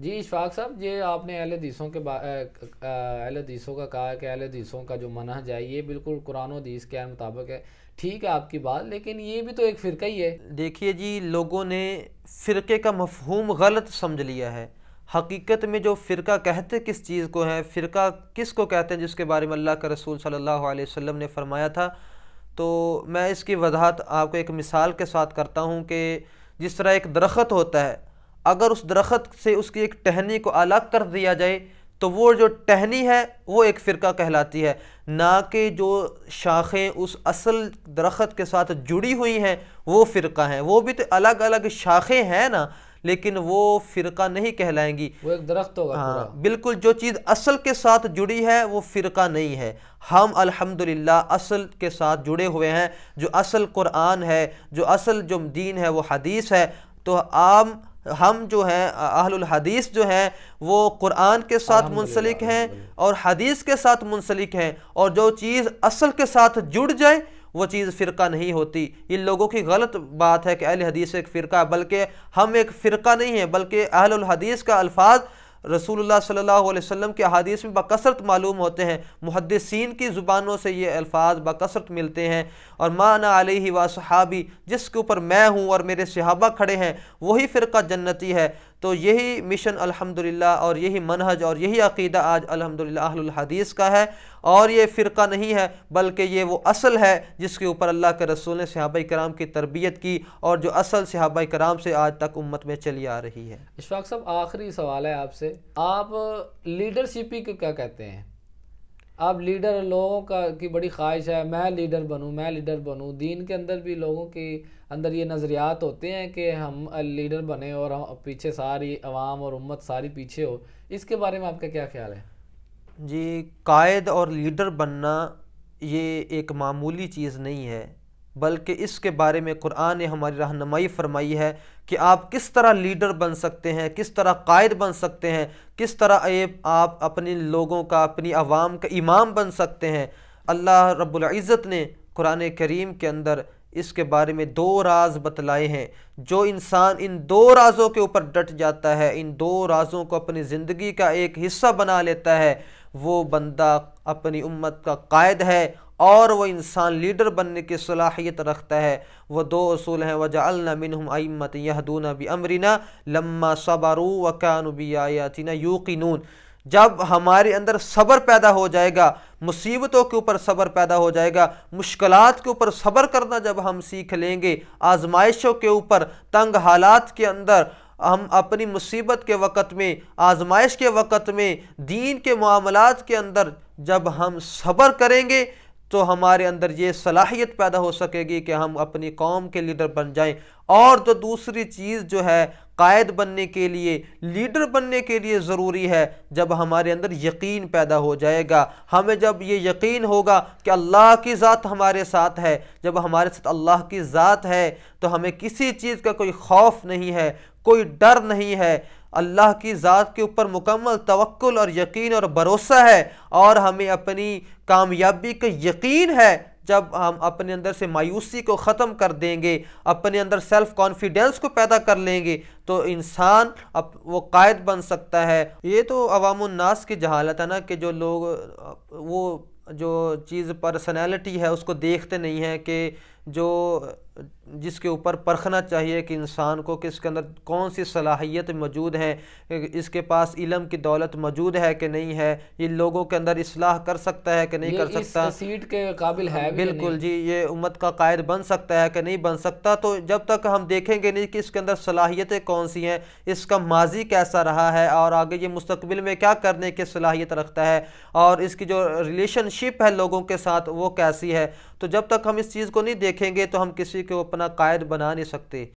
जी इशफाक साहब ये आपने अहल हदीसों के अहल हदीसों का कहा कि अहल हदीसों का जो मना जाए ये बिल्कुल कुरान हदीस के मुताबिक है ठीक है आपकी बात लेकिन ये भी तो एक फ़िरका ही है देखिए जी लोगों ने फ़िरके का मफहूम गलत समझ लिया है हकीकत में जो फ़िरका कहते किस चीज़ को है फ़िरका किस को कहते हैं जिसके बारे में अल्लाह का रसूल सल्लल्लाहु अलैहि वसल्लम ने फरमाया था तो मैं इसकी वजाहत आपको एक मिसाल के साथ करता हूँ कि जिस तरह एक दरख्त होता है अगर उस दरख्त से उसकी एक टहनी को अलग कर दिया जाए तो वो जो टहनी है वो एक फ़िरका कहलाती है ना कि जो शाखें उस असल दरख्त के साथ जुड़ी हुई हैं वो फ़िरका हैं वो भी तो अलग अलग शाखें हैं ना लेकिन वो फ़िरका नहीं कहलाएंगी वो एक दरख्त होगा हाँ बिल्कुल जो चीज़ असल के साथ जुड़ी है वो फ़िरका नहीं है हम अल्हम्दुलिल्लाह असल के साथ जुड़े हुए हैं जो असल कुरान है जो असल जो दीन है वो हदीस है तो आम हम जो हैं अहलुल हदीस जो हैं वो कुरान के साथ मुंसलिक हैं और हदीस के साथ मुंसलिक हैं और जो चीज़ असल के साथ जुड़ जाए वो चीज़ फ़िरका नहीं होती ये लोगों की गलत बात है कि अहल हदीस एक फ़िरका बल्कि हम एक फ़िरका नहीं है बल्कि अहल हदीस का अल्फाज रसूलुल्लाह सल्लल्लाहु अलैहि वसल्लम के अहादीस में बकसरत मालूम होते हैं मुहदसिन की ज़ुबानों से ये अल्फाज बकसरत मिलते हैं और माना अलही व जिसके ऊपर मैं हूँ और मेरे सहाबा खड़े हैं वही फ़िरका जन्नती है तो यही मिशन अल्हम्दुलिल्लाह और यही मनहज और यही अकीदा आज अल्हम्दुलिल्लाह अहलुल हदीस का है और ये फ़िरका नहीं है बल्कि ये वो असल है जिसके ऊपर अल्लाह के रसूल ने सहाबा कराम की तरबियत की और जो असल सहाबा कराम से आज तक उम्मत में चली आ रही है इशफाक साहब आखिरी सवाल है आपसे आप लीडरशिप ही क्या कहते हैं अब लीडर लोगों का की बड़ी ख्वाहिश है मैं लीडर बनूं मैं लीडर बनूं दीन के अंदर भी लोगों के अंदर ये नज़रियात होते हैं कि हम लीडर बने और पीछे सारी आवाम और उम्मत सारी पीछे हो इसके बारे में आपका क्या ख्याल है जी कायद और लीडर बनना ये एक मामूली चीज़ नहीं है बल्कि इसके बारे में कुरान ने हमारी रहनमाई फरमाई है कि आप किस तरह लीडर बन सकते हैं किस तरह कायद बन सकते हैं किस तरह आप अपने लोगों का अपनी आवाम का इमाम बन सकते हैं अल्लाह रब्ज़त ने कुरान करीम के अंदर इसके बारे में दो राज बतलाए हैं जो इंसान इन दो राज़ों के ऊपर डट जाता है इन दो राज़ों को अपनी ज़िंदगी का एक हिस्सा बना लेता है वो बंदा अपनी उम्मत का कायद है और वह इंसान लीडर बनने की सलाहियत रखता है वह दो असूल हैं वजालना मिनहम अमत यहदूना भी अमरीना लम्मा सबारू वकानबी आयातिना यूकिनून जब हमारे अंदर सब्र पैदा हो जाएगा मुसीबतों के ऊपर सब्र पैदा हो जाएगा मुश्किल के ऊपर सब्र करना जब हम सीख लेंगे आजमाइशों के ऊपर तंग हालात के अंदर हम अपनी मुसीबत के वक़्त में आजमाइश के वक़्त में दीन के मामलात के अंदर जब हम सब्र करेंगे तो हमारे अंदर ये सलाहियत पैदा हो सकेगी कि हम अपनी कौम के लीडर बन जाएं और जो तो दूसरी चीज़ जो है कायद बनने के लिए लीडर बनने के लिए ज़रूरी है जब हमारे अंदर यकीन पैदा हो जाएगा हमें जब ये यकीन होगा कि अल्लाह की ज़ात हमारे साथ है जब हमारे साथ अल्लाह की ज़ात है तो हमें किसी चीज़ का कोई खौफ नहीं है कोई डर नहीं है अल्लाह की ज़ात के ऊपर मुकम्मल तवक्ल और यकीन और भरोसा है और हमें अपनी कामयाबी का यकीन है जब हम अपने अंदर से मायूसी को ख़त्म कर देंगे अपने अंदर सेल्फ कॉन्फिडेंस को पैदा कर लेंगे तो इंसान अब वो कायद बन सकता है ये तो अवामनास की जहालत है ना कि जो लोग वो जो चीज़ पर्सनैलिटी है उसको देखते नहीं हैं कि जो जिसके ऊपर परखना चाहिए कि इंसान को कि इसके अंदर कौन सी सलाहियत मौजूद है इसके पास इलम की दौलत मौजूद है कि नहीं है ये लोगों के अंदर इसलाह कर सकता है कि नहीं कर सकता सीट के काबिल है बिल्कुल जी ये उम्मत का कायद बन सकता है कि नहीं बन सकता तो जब तक हम देखेंगे नहीं कि इसके अंदर सलाहियतें कौन सी हैं इसका माजी कैसा रहा है और आगे ये मुस्तबिल में क्या करने की सलाहियत रखता है और इसकी जो रिलेशनशिप है लोगों के साथ वो कैसी है तो जब तक हम इस चीज़ को नहीं देखेंगे तो हम किसी के ऊपर अपना कायद बना नहीं सकते